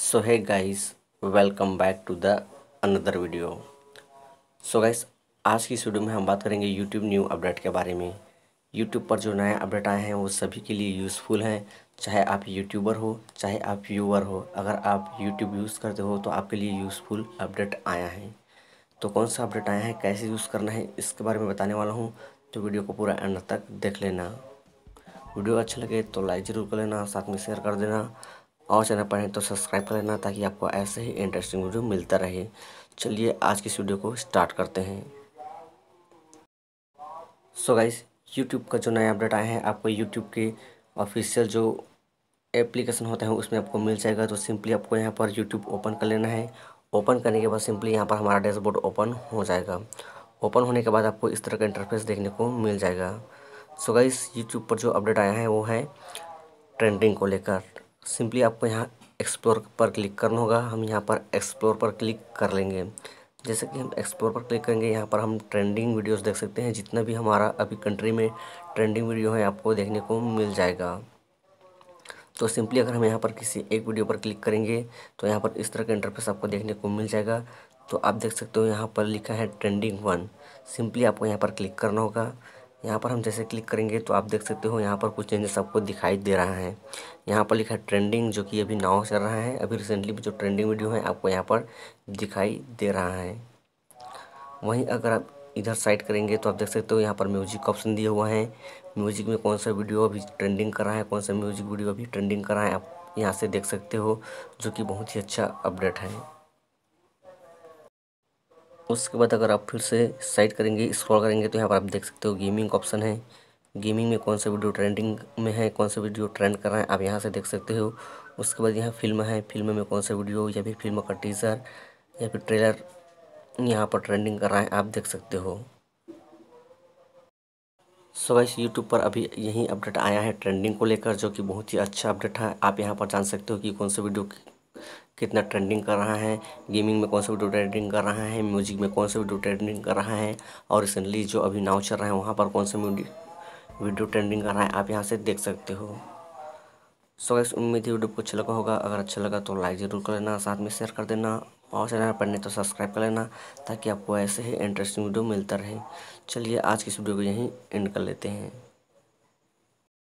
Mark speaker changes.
Speaker 1: so hi guys welcome back to the another video so guys आज की इस video में हम बात करेंगे यूट्यूब न्यू अपडेट के बारे में यूट्यूब पर जो नए अपडेट आए हैं वो सभी के लिए यूज़फुल हैं चाहे आप यूट्यूबर हो चाहे आप व्यूअर हो अगर आप यूट्यूब यूज़ करते हो तो आपके लिए यूज़फुल अपडेट आया है तो कौन सा अपडेट आया है कैसे यूज़ करना है इसके बारे में बताने वाला हूँ तो वीडियो को पूरा एंड तक देख लेना वीडियो अच्छा लगे तो लाइक ज़रूर कर लेना साथ में शेयर कर देना और चैनल पर हैं तो सब्सक्राइब कर लेना ताकि आपको ऐसे ही इंटरेस्टिंग वीडियो मिलता रहे चलिए आज की इस वीडियो को स्टार्ट करते हैं सो गाइस यूट्यूब का जो नया अपडेट आया है आपको यूट्यूब के ऑफिशियल जो एप्लीकेशन होते हैं उसमें आपको मिल जाएगा तो सिंपली आपको यहाँ पर यूट्यूब ओपन कर लेना है ओपन करने के बाद सिंपली यहाँ पर हमारा डैशबोर्ड ओपन हो जाएगा ओपन होने के बाद आपको इस तरह का इंटरफेस देखने को मिल जाएगा सो गाइस यूट्यूब पर जो अपडेट आया है वो है ट्रेंडिंग को लेकर सिंपली आपको यहाँ एक्सप्लोर पर क्लिक करना होगा हम यहाँ पर एक्सप्लोर पर क्लिक कर लेंगे जैसे कि हम एक्सप्लोर पर क्लिक करेंगे यहाँ पर हम ट्रेंडिंग वीडियोस देख सकते हैं जितना भी हमारा अभी कंट्री में ट्रेंडिंग वीडियो है आपको देखने को मिल जाएगा तो सिंपली अगर हम यहाँ पर किसी एक वीडियो पर क्लिक करेंगे तो यहाँ पर इस तरह का इंटरफेस आपको देखने को मिल जाएगा तो आप देख सकते हो यहाँ पर लिखा है ट्रेंडिंग वन सिंपली आपको यहाँ पर क्लिक करना होगा यहाँ पर हम जैसे क्लिक करेंगे तो आप देख सकते हो यहाँ पर कुछ चेंजेस आपको दिखाई दे रहा है यहाँ पर लिखा है ट्रेंडिंग जो कि अभी नाव चल रहा है अभी रिसेंटली भी जो ट्रेंडिंग वीडियो है आपको यहाँ पर दिखाई दे रहा है वहीं अगर आप इधर साइड करेंगे तो आप देख सकते हो यहाँ पर म्यूजिक ऑप्शन दिया हुआ है म्यूजिक में कौन सा वीडियो अभी ट्रेंडिंग कर रहा है कौन सा म्यूजिक वीडियो अभी ट्रेंडिंग कर रहा है आप यहाँ से देख सकते हो जो कि बहुत ही अच्छा अपडेट है उसके बाद अगर आप फिर से साइड करेंगे स्क्रॉल करेंगे तो यहाँ पर आप देख सकते हो गेमिंग ऑप्शन है गेमिंग में कौन सा वीडियो ट्रेंडिंग में है कौन सा वीडियो ट्रेंड कर रहा है आप यहाँ से देख सकते हो उसके बाद यहाँ फिल्म है फिल्म में कौन सा वीडियो या फिर फिल्म का टीजर या फिर ट्रेलर यहाँ पर ट्रेंडिंग कर रहा है आप देख सकते हो सो वाइस यूट्यूब पर अभी यही अपडेट आया है ट्रेंडिंग को लेकर जो कि बहुत ही अच्छा अपडेट है आप यहाँ पर जान सकते हो कि कौन सा वीडियो कितना ट्रेंडिंग कर रहा है गेमिंग में कौन सा वीडियो ट्रेंडिंग कर रहा है म्यूजिक में कौन सा वीडियो ट्रेंडिंग कर रहा है और रिसेंटली जो अभी नाव चल रहा है वहाँ पर कौन सा वीडियो ट्रेंडिंग कर रहा है आप यहाँ से देख सकते हो सो गैस उम्मीद है वीडियो को अच्छा लगा होगा अगर अच्छा लगा तो लाइक ज़रूर कर लेना साथ में शेयर कर देना और चैनल पर नहीं तो सब्सक्राइब कर लेना ताकि आपको ऐसे ही इंटरेस्टिंग वीडियो मिलता रहे चलिए आज की इस वीडियो को यहीं एंड कर लेते हैं